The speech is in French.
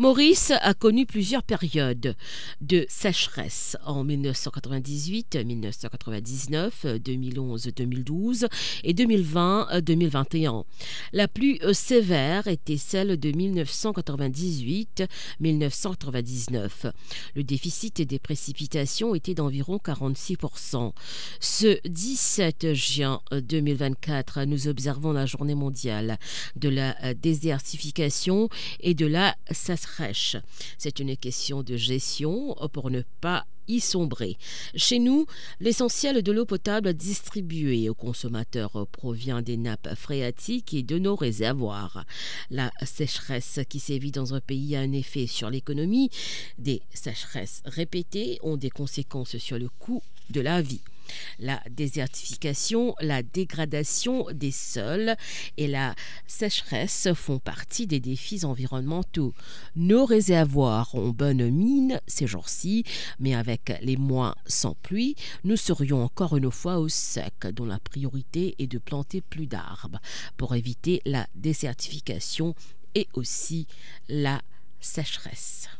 Maurice a connu plusieurs périodes de sécheresse en 1998, 1999, 2011, 2012 et 2020, 2021. La plus euh, sévère était celle de 1998, 1999. Le déficit des précipitations était d'environ 46%. Ce 17 juin 2024, euh, nous observons la journée mondiale de la euh, désertification et de la sécheresse c'est une question de gestion euh, pour ne pas y sombrer. Chez nous, l'essentiel de l'eau potable distribuée aux consommateurs provient des nappes phréatiques et de nos réservoirs. La sécheresse qui sévit dans un pays a un effet sur l'économie. Des sécheresses répétées ont des conséquences sur le coût de la vie. La désertification, la dégradation des sols et la sécheresse font partie des défis environnementaux. Nos réservoirs ont bonne mine ces jours-ci, mais avec les mois sans pluie, nous serions encore une fois au sec, dont la priorité est de planter plus d'arbres pour éviter la désertification et aussi la sécheresse.